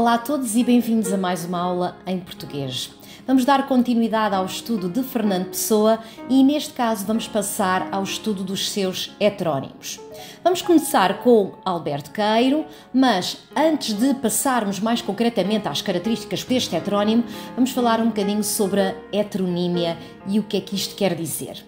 Olá a todos e bem-vindos a mais uma aula em português. Vamos dar continuidade ao estudo de Fernando Pessoa e, neste caso, vamos passar ao estudo dos seus heterónimos. Vamos começar com Alberto Queiro, mas antes de passarmos mais concretamente às características deste heterónimo, vamos falar um bocadinho sobre a heteronímia e o que é que isto quer dizer.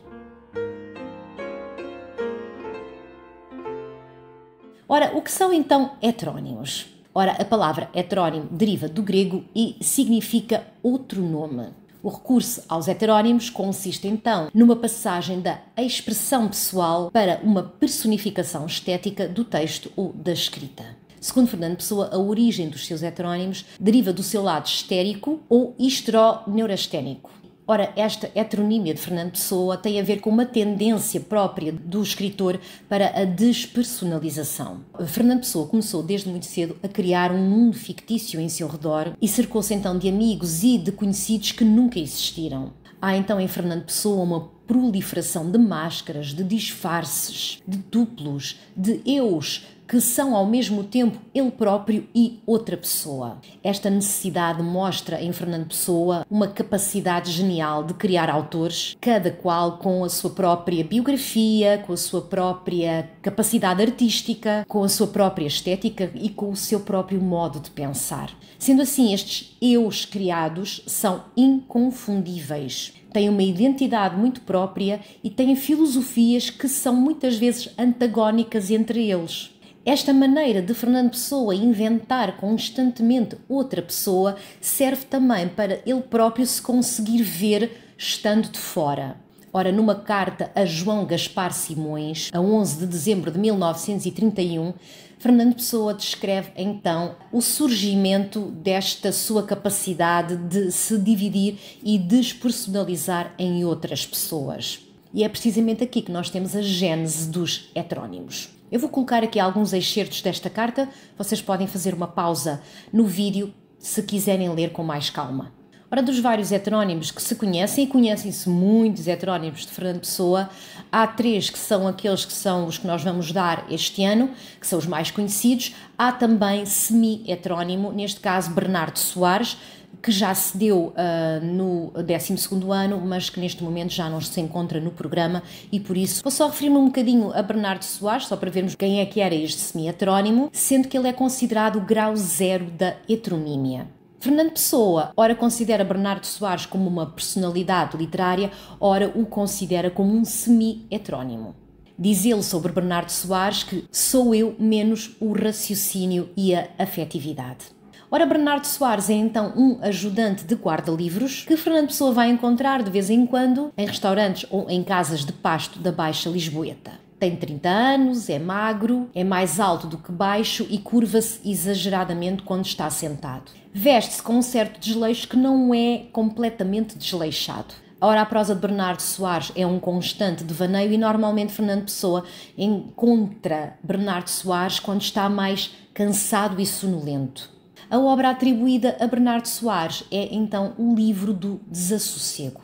Ora, o que são então heterónimos? Ora, a palavra heterónimo deriva do grego e significa outro nome. O recurso aos heterónimos consiste então numa passagem da expressão pessoal para uma personificação estética do texto ou da escrita. Segundo Fernando Pessoa, a origem dos seus heterónimos deriva do seu lado histérico ou histeroneurasténico Ora, esta heteronímia de Fernando Pessoa tem a ver com uma tendência própria do escritor para a despersonalização. Fernando Pessoa começou desde muito cedo a criar um mundo fictício em seu redor e cercou-se então de amigos e de conhecidos que nunca existiram. Há então em Fernando Pessoa uma proliferação de máscaras, de disfarces, de duplos, de eus que são ao mesmo tempo ele próprio e outra pessoa. Esta necessidade mostra em Fernando Pessoa uma capacidade genial de criar autores, cada qual com a sua própria biografia, com a sua própria capacidade artística, com a sua própria estética e com o seu próprio modo de pensar. Sendo assim, estes eus criados são inconfundíveis têm uma identidade muito própria e têm filosofias que são muitas vezes antagónicas entre eles. Esta maneira de Fernando Pessoa inventar constantemente outra pessoa serve também para ele próprio se conseguir ver estando de fora. Ora, numa carta a João Gaspar Simões, a 11 de dezembro de 1931, Fernando Pessoa descreve então o surgimento desta sua capacidade de se dividir e despersonalizar em outras pessoas. E é precisamente aqui que nós temos a gênese dos heterónimos. Eu vou colocar aqui alguns excertos desta carta, vocês podem fazer uma pausa no vídeo se quiserem ler com mais calma. Ora, dos vários heterónimos que se conhecem, e conhecem-se muitos heterónimos de Fernando Pessoa, há três que são aqueles que são os que nós vamos dar este ano, que são os mais conhecidos. Há também semi-heterónimo, neste caso Bernardo Soares, que já se deu uh, no 12 ano, mas que neste momento já não se encontra no programa e por isso vou só referir-me um bocadinho a Bernardo Soares, só para vermos quem é que era este semi-heterónimo, sendo que ele é considerado o grau zero da heteronímia. Fernando Pessoa, ora considera Bernardo Soares como uma personalidade literária, ora o considera como um semi-heterónimo. Diz ele sobre Bernardo Soares que sou eu menos o raciocínio e a afetividade. Ora, Bernardo Soares é então um ajudante de guarda-livros que Fernando Pessoa vai encontrar de vez em quando em restaurantes ou em casas de pasto da Baixa Lisboeta. Tem 30 anos, é magro, é mais alto do que baixo e curva-se exageradamente quando está sentado. Veste-se com um certo desleixo que não é completamente desleixado. Ora, a prosa de Bernardo Soares é um constante devaneio e normalmente Fernando Pessoa encontra Bernardo Soares quando está mais cansado e sonolento. A obra atribuída a Bernardo Soares é então o livro do desassossego.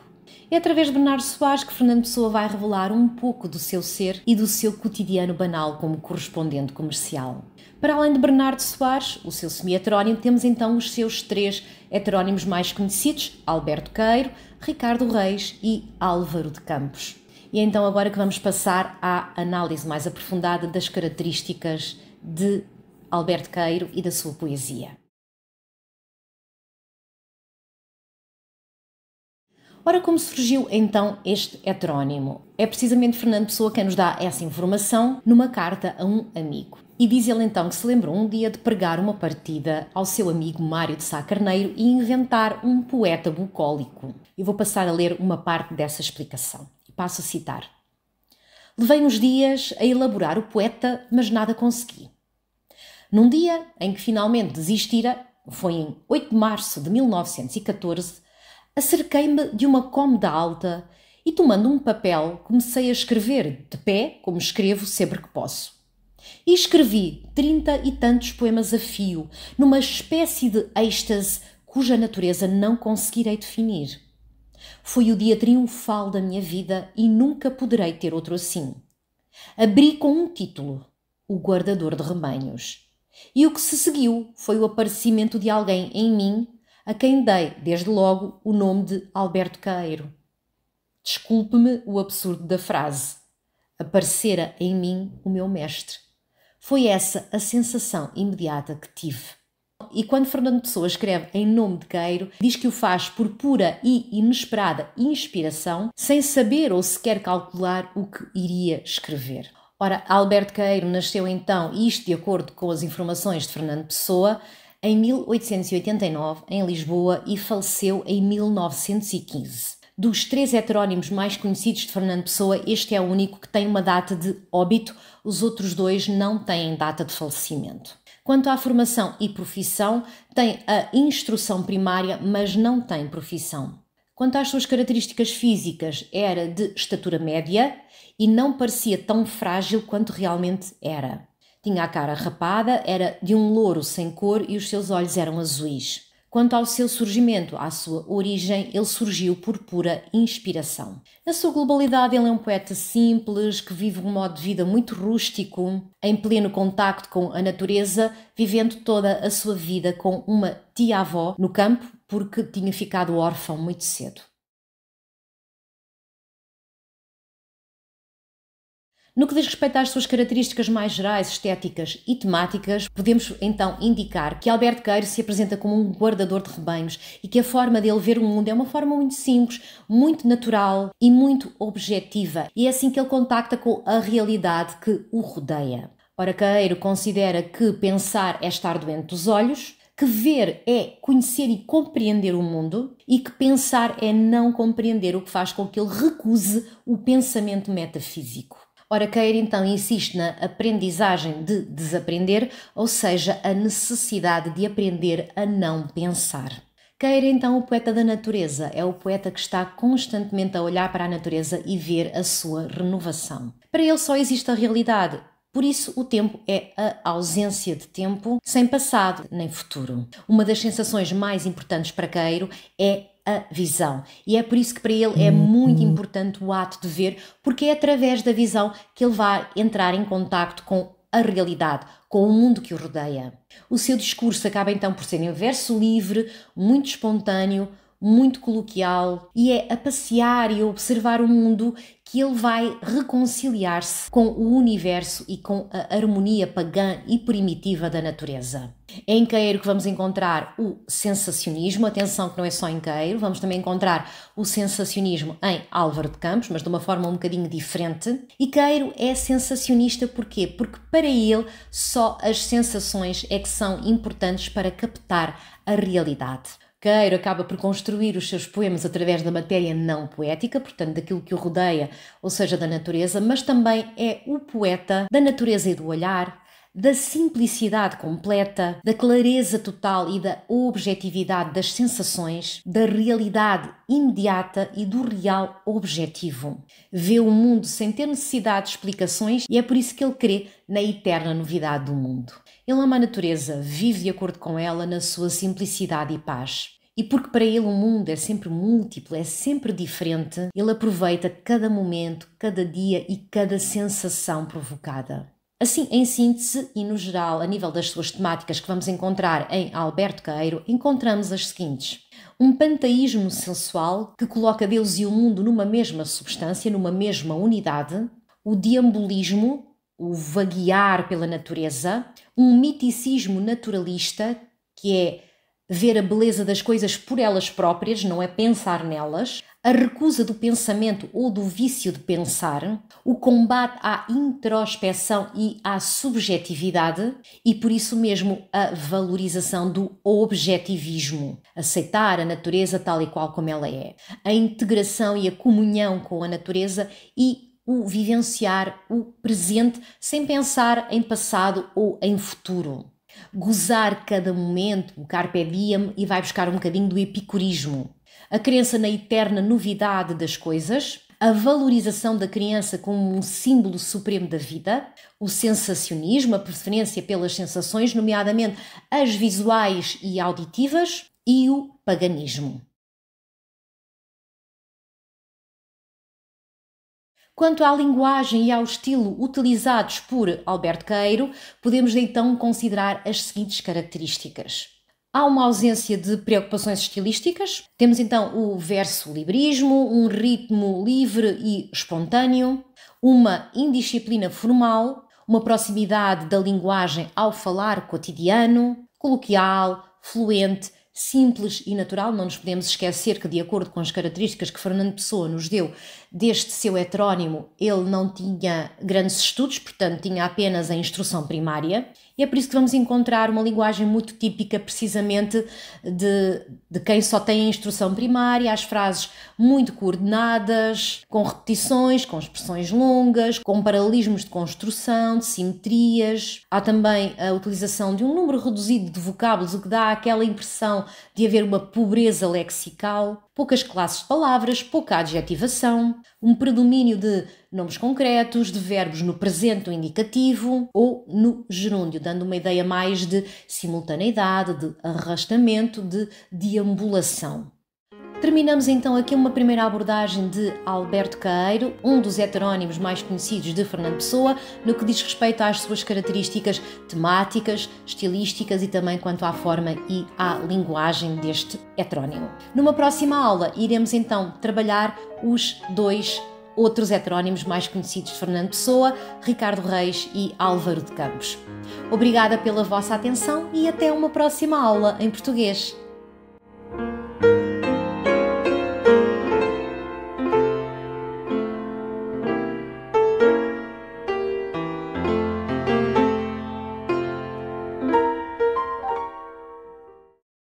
É através de Bernardo Soares que Fernando Pessoa vai revelar um pouco do seu ser e do seu cotidiano banal como correspondente comercial. Para além de Bernardo Soares, o seu semi-heterónimo, temos então os seus três heterónimos mais conhecidos, Alberto Queiro, Ricardo Reis e Álvaro de Campos. E é então agora que vamos passar à análise mais aprofundada das características de Alberto Queiro e da sua poesia. Ora, como surgiu então este heterónimo? É precisamente Fernando Pessoa quem nos dá essa informação numa carta a um amigo. E diz ele então que se lembrou um dia de pregar uma partida ao seu amigo Mário de Sá Carneiro e inventar um poeta bucólico. Eu vou passar a ler uma parte dessa explicação. Passo a citar. Levei uns dias a elaborar o poeta, mas nada consegui. Num dia em que finalmente desistira, foi em 8 de março de 1914, acerquei-me de uma cômoda alta e, tomando um papel, comecei a escrever de pé, como escrevo sempre que posso. E escrevi trinta e tantos poemas a fio, numa espécie de êxtase cuja natureza não conseguirei definir. Foi o dia triunfal da minha vida e nunca poderei ter outro assim. Abri com um título: O Guardador de Rebanhos. E o que se seguiu foi o aparecimento de alguém em mim a quem dei, desde logo, o nome de Alberto Caeiro. Desculpe-me o absurdo da frase. Aparecera em mim o meu mestre. Foi essa a sensação imediata que tive. E quando Fernando Pessoa escreve em nome de Queiro, diz que o faz por pura e inesperada inspiração, sem saber ou sequer calcular o que iria escrever. Ora, Alberto Queiro nasceu então, isto de acordo com as informações de Fernando Pessoa, em 1889 em Lisboa e faleceu em 1915. Dos três heterónimos mais conhecidos de Fernando Pessoa, este é o único que tem uma data de óbito, os outros dois não têm data de falecimento. Quanto à formação e profissão, tem a instrução primária, mas não tem profissão. Quanto às suas características físicas, era de estatura média e não parecia tão frágil quanto realmente era. Tinha a cara rapada, era de um louro sem cor e os seus olhos eram azuis. Quanto ao seu surgimento, à sua origem, ele surgiu por pura inspiração. Na sua globalidade, ele é um poeta simples que vive um modo de vida muito rústico, em pleno contacto com a natureza, vivendo toda a sua vida com uma tia-avó no campo, porque tinha ficado órfão muito cedo. No que diz respeito às suas características mais gerais, estéticas e temáticas, podemos então indicar que Alberto Queiro se apresenta como um guardador de rebanhos e que a forma dele ver o mundo é uma forma muito simples, muito natural e muito objetiva. E é assim que ele contacta com a realidade que o rodeia. Ora, Queiro considera que pensar é estar doente dos olhos, que ver é conhecer e compreender o mundo e que pensar é não compreender, o que faz com que ele recuse o pensamento metafísico. Ora, Keir então insiste na aprendizagem de desaprender, ou seja, a necessidade de aprender a não pensar. Keir então o poeta da natureza, é o poeta que está constantemente a olhar para a natureza e ver a sua renovação. Para ele só existe a realidade, por isso, o tempo é a ausência de tempo, sem passado nem futuro. Uma das sensações mais importantes para Queiro é a visão. E é por isso que para ele é muito uhum. importante o ato de ver, porque é através da visão que ele vai entrar em contacto com a realidade, com o mundo que o rodeia. O seu discurso acaba então por ser em verso livre, muito espontâneo, muito coloquial e é a passear e a observar o mundo que ele vai reconciliar-se com o universo e com a harmonia pagã e primitiva da natureza. É em Queiro que vamos encontrar o sensacionismo, atenção que não é só em Queiro, vamos também encontrar o sensacionismo em Álvaro de Campos, mas de uma forma um bocadinho diferente. E Queiro é sensacionista porquê? Porque para ele só as sensações é que são importantes para captar a realidade. Queiro acaba por construir os seus poemas através da matéria não poética, portanto, daquilo que o rodeia, ou seja, da natureza, mas também é o poeta da natureza e do olhar, da simplicidade completa, da clareza total e da objetividade das sensações, da realidade imediata e do real objetivo. Vê o mundo sem ter necessidade de explicações e é por isso que ele crê na eterna novidade do mundo. Ele ama a natureza, vive de acordo com ela na sua simplicidade e paz. E porque para ele o mundo é sempre múltiplo, é sempre diferente, ele aproveita cada momento, cada dia e cada sensação provocada. Assim, em síntese e no geral, a nível das suas temáticas que vamos encontrar em Alberto Queiro, encontramos as seguintes: um panteísmo sensual que coloca Deus e o mundo numa mesma substância, numa mesma unidade, o diambulismo, o vaguear pela natureza, um miticismo naturalista que é ver a beleza das coisas por elas próprias, não é pensar nelas, a recusa do pensamento ou do vício de pensar, o combate à introspeção e à subjetividade e por isso mesmo a valorização do objetivismo, aceitar a natureza tal e qual como ela é, a integração e a comunhão com a natureza e o vivenciar o presente sem pensar em passado ou em futuro. Gozar cada momento, o carpe diem, e vai buscar um bocadinho do epicurismo. A crença na eterna novidade das coisas, a valorização da criança como um símbolo supremo da vida, o sensacionismo, a preferência pelas sensações, nomeadamente as visuais e auditivas, e o paganismo. Quanto à linguagem e ao estilo utilizados por Alberto Queiro, podemos então considerar as seguintes características. Há uma ausência de preocupações estilísticas. Temos então o verso librismo, um ritmo livre e espontâneo, uma indisciplina formal, uma proximidade da linguagem ao falar cotidiano, coloquial, fluente, simples e natural. Não nos podemos esquecer que, de acordo com as características que Fernando Pessoa nos deu deste seu heterónimo, ele não tinha grandes estudos, portanto, tinha apenas a instrução primária e é por isso que vamos encontrar uma linguagem muito típica, precisamente, de, de quem só tem a instrução primária, as frases muito coordenadas, com repetições, com expressões longas, com paralelismos de construção, de simetrias. Há também a utilização de um número reduzido de vocábulos, o que dá aquela impressão de haver uma pobreza lexical poucas classes de palavras, pouca adjetivação, um predomínio de nomes concretos, de verbos no presente indicativo ou no gerúndio, dando uma ideia mais de simultaneidade, de arrastamento, de deambulação. Terminamos então aqui uma primeira abordagem de Alberto Caeiro, um dos heterónimos mais conhecidos de Fernando Pessoa, no que diz respeito às suas características temáticas, estilísticas e também quanto à forma e à linguagem deste heterónimo. Numa próxima aula, iremos então trabalhar os dois outros heterónimos mais conhecidos de Fernando Pessoa, Ricardo Reis e Álvaro de Campos. Obrigada pela vossa atenção e até uma próxima aula em português.